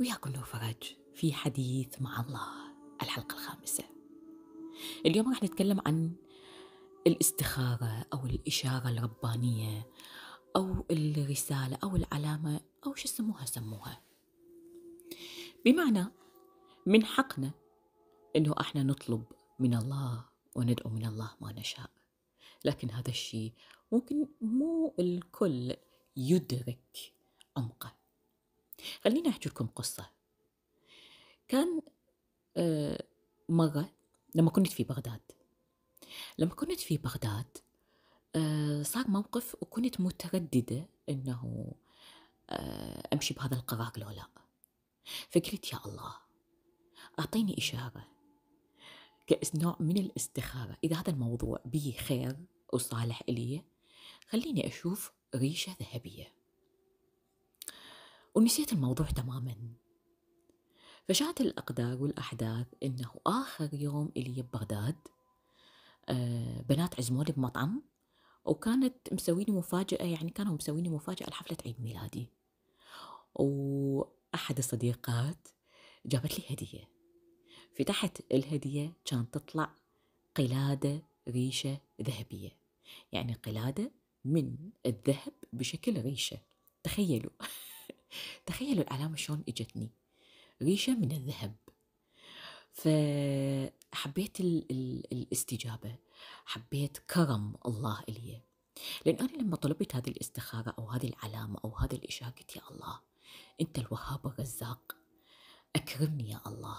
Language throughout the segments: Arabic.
وياكم نور فرج في حديث مع الله الحلقة الخامسة اليوم راح نتكلم عن الاستخارة أو الإشارة الربانية أو الرسالة أو العلامة أو شو سموها سموها بمعنى من حقنا أنه إحنا نطلب من الله وندعو من الله ما نشاء لكن هذا الشيء ممكن مو الكل يدرك عمقه خليني أحكي لكم قصة كان آه، مرة لما كنت في بغداد لما كنت في بغداد آه، صار موقف وكنت مترددة أنه آه، أمشي بهذا القرار لو لا فقلت يا الله أعطيني إشارة كنوع من الاستخارة إذا هذا الموضوع به خير وصالح إلي خليني أشوف ريشة ذهبية ونسيت الموضوع تماما فجاءت الأقدار والأحداث إنه آخر يوم إلي ببغداد آه، بنات عزموني بمطعم وكانت مسويني مفاجأة يعني كانوا مسويني مفاجأة لحفلة عيد ميلادي وأحد الصديقات جابت لي هدية فتحت الهدية كان تطلع قلادة ريشة ذهبية يعني قلادة من الذهب بشكل ريشة تخيلوا تخيلوا العلامة شلون اجتني ريشة من الذهب فحبيت ال ال الاستجابة حبيت كرم الله إلي لأن أنا لما طلبت هذه الاستخارة أو هذه العلامة أو هذا الإشارة قلت يا الله أنت الوهاب الرزاق أكرمني يا الله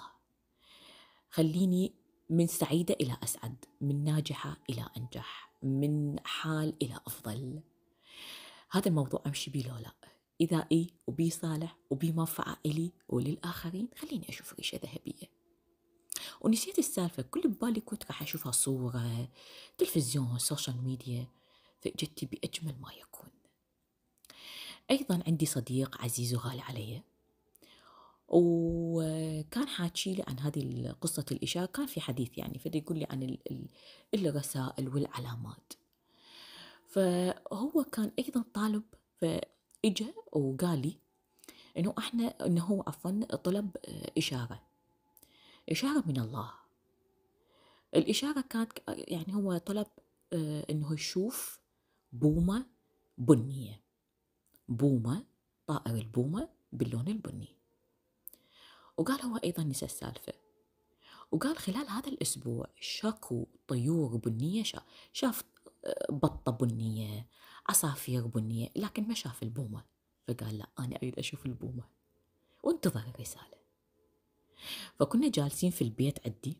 خليني من سعيدة إلى أسعد من ناجحة إلى أنجح من حال إلى أفضل هذا الموضوع أمشي به لو لا إذا إي وبي صالح وبي منفعة إلي وللآخرين خليني أشوف ريشة ذهبية ونسيت السالفة كل ببالي كنت راح أشوفها صورة تلفزيون سوشيال ميديا فإجتي بأجمل ما يكون أيضا عندي صديق عزيز وغالي علي وكان حاكي لي عن هذه قصة الإشارة كان في حديث يعني فده يقول لي عن الرسائل والعلامات فهو كان أيضا طالب اجا وقال لي انه احنا انه هو عفوا طلب آه، اشاره اشاره من الله الاشاره كانت آه، يعني هو طلب آه، انه يشوف بومه بنيه بومه طائر البومه باللون البني وقال هو ايضا نسى السالفه وقال خلال هذا الاسبوع شكو طيور بنيه شاف بطة بنية عصافير بنية لكن ما شاف البومة فقال لا أنا أريد أشوف البومة وانتظر الرسالة فكنا جالسين في البيت عندي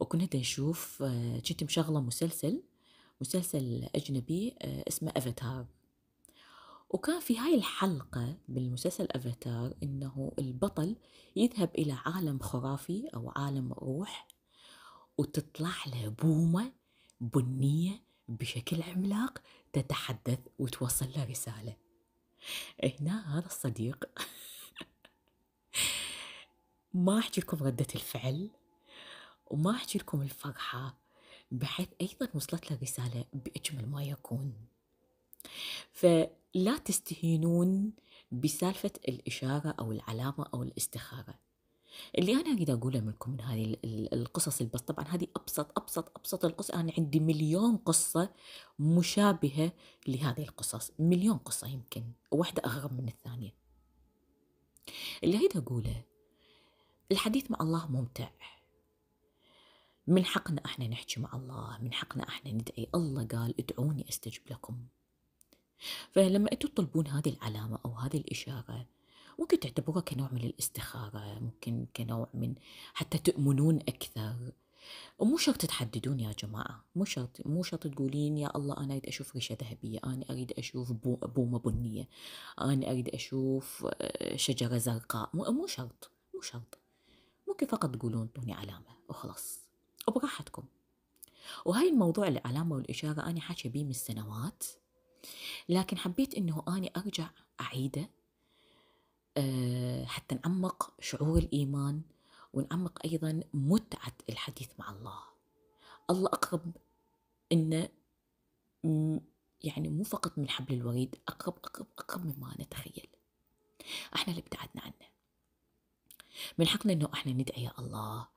وكنا نشوف آه، كنت مشغلة مسلسل مسلسل أجنبي آه، اسمه أفاتار وكان في هاي الحلقة بالمسلسل أفاتار إنه البطل يذهب إلى عالم خرافي أو عالم روح وتطلع له بومة بنية بشكل عملاق تتحدث وتوصل له رسالة هنا هذا الصديق ما أحكي لكم ردة الفعل وما أحكي لكم الفرحة بحيث أيضا وصلت له رسالة بأجمل ما يكون فلا تستهينون بسالفة الإشارة أو العلامة أو الاستخارة اللي انا اريد اقوله منكم من هذه القصص البس طبعا هذه ابسط ابسط ابسط القصص انا عندي مليون قصه مشابهه لهذه القصص مليون قصه يمكن واحده اغرب من الثانيه اللي اريد اقوله الحديث مع الله ممتع من حقنا احنا نحكي مع الله من حقنا احنا ندعي الله قال ادعوني استجب لكم فلما انتم تطلبون هذه العلامه او هذه الاشاره ممكن تعتبروها كنوع من الاستخارة ممكن كنوع من حتى تؤمنون أكثر ومو شرط تحددون يا جماعة مو شرط مو شرط تقولين يا الله أنا أريد أشوف ريشة ذهبية أنا أريد أشوف بومة بنية أنا أريد أشوف آه، شجرة زرقاء مو شرط مو شرط ممكن فقط تقولون توني علامة وخلاص وبراحتكم وهاي الموضوع العلامة والإشارة أنا حاشة بيه من سنوات لكن حبيت إنه أنا أرجع أعيده آه، حتى نعمق شعور الإيمان ونعمق أيضا متعة الحديث مع الله الله أقرب ان يعني مو فقط من حبل الوريد أقرب أقرب أقرب مما نتخيل احنا اللي ابتعدنا عنه من حقنا انه احنا ندعي يا الله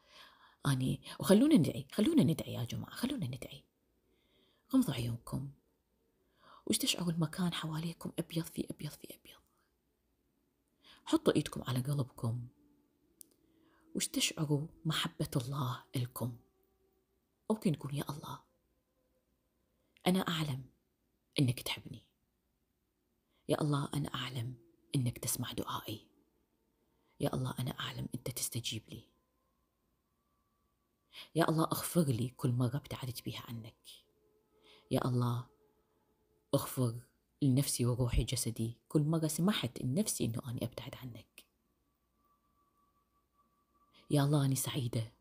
اني وخلونا ندعي خلونا ندعي يا جماعه خلونا ندعي غمضوا عيونكم واستشعروا المكان حواليكم ابيض في ابيض في ابيض حطوا إيدكم على قلبكم واستشعروا محبة الله لكم ممكن تقول يا الله أنا أعلم إنك تحبني يا الله أنا أعلم إنك تسمع دعائي يا الله أنا أعلم أنت تستجيب لي يا الله اغفر لي كل مرة ابتعدت بها عنك يا الله اغفر لنفسي وروحي جسدي كل مرة سمحت لنفسي إنه أنا أبتعد عنك يا الله أنا سعيدة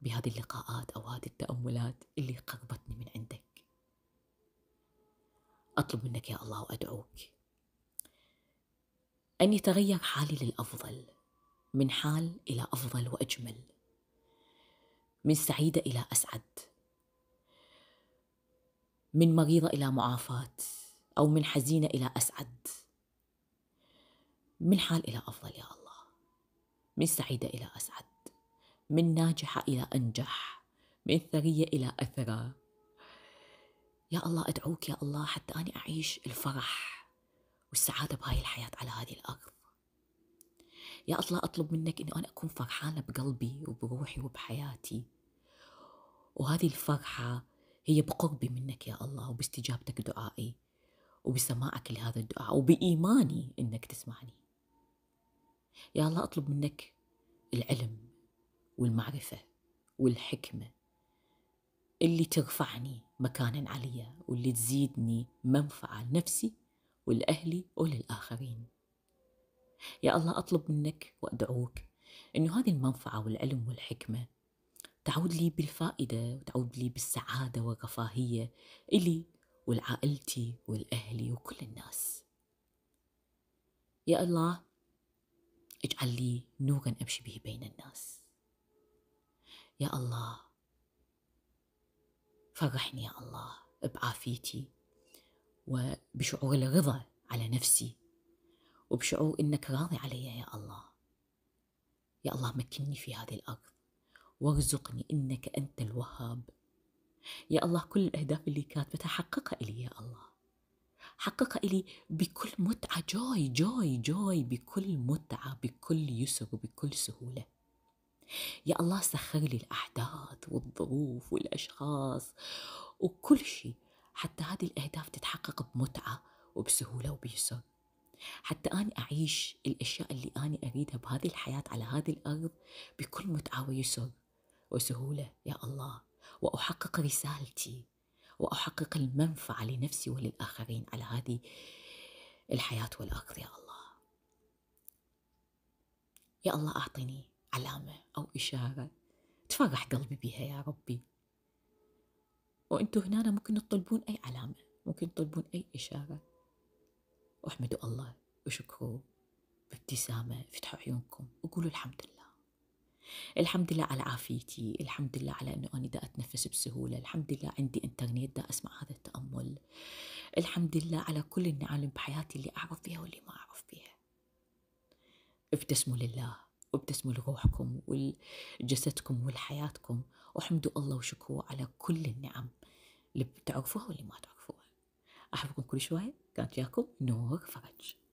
بهذه اللقاءات أو هذه التأملات اللي قربتني من عندك أطلب منك يا الله وأدعوك أن يتغير حالي للأفضل من حال إلى أفضل وأجمل من سعيدة إلى أسعد من مريضة إلى معافاة أو من حزينة إلى أسعد من حال إلى أفضل يا الله من سعيدة إلى أسعد من ناجحة إلى أنجح من ثرية إلى أثرى يا الله أدعوك يا الله حتى أنا أعيش الفرح والسعادة بهاي الحياة على هذه الأرض يا الله أطلب منك أن أنا أكون فرحانة بقلبي وبروحي وبحياتي وهذه الفرحة هي بقربي منك يا الله وباستجابتك دعائي وبسماعك لهذا الدعاء وبإيماني إنك تسمعني يا الله أطلب منك العلم والمعرفة والحكمة اللي ترفعني مكانا عليا واللي تزيدني منفعة لنفسي ولأهلي وللآخرين يا الله أطلب منك وأدعوك أنه هذه المنفعة والعلم والحكمة تعود لي بالفائدة وتعود لي بالسعادة والرفاهية إلي والعائلتي والأهلي وكل الناس يا الله اجعل لي نورا أمشي به بين الناس يا الله فرحني يا الله بعافيتي وبشعور الرضا على نفسي وبشعور انك راضي علي يا الله يا الله مكني في هذه الارض وارزقني انك انت الوهاب يا الله كل الأهداف اللي كاتبتها حققها إلي يا الله حققها إلي بكل متعة جوي جوي جوي بكل متعة بكل يسر وبكل سهولة يا الله سخر لي الأحداث والظروف والأشخاص وكل شيء حتى هذه الأهداف تتحقق بمتعة وبسهولة وبيسر حتى أنا أعيش الأشياء اللي أنا أريدها بهذه الحياة على هذه الأرض بكل متعة ويسر وسهولة يا الله واحقق رسالتي واحقق المنفعه لنفسي وللاخرين على هذه الحياه والارض يا الله يا الله اعطني علامه او اشاره تفرح قلبي بها يا ربي وانتم هنا ممكن تطلبون اي علامه ممكن تطلبون اي اشاره واحمدوا الله وشكروا بابتسامه افتحوا عيونكم وقولوا الحمد لله الحمد لله على عافيتي الحمد لله على أنه أنا دا أتنفس بسهولة الحمد لله عندي إنترنت دا أسمع هذا التأمل الحمد لله على كل النعم بحياتي اللي أعرف فيها واللي ما أعرف فيها ابتسموا لله وابتسموا لروحكم ولجسدكم ولحياتكم وحمدوا الله وشكروا على كل النعم اللي بتعرفوها واللي ما تعرفوها أحبكم كل شوي كانت ياكم نور فرج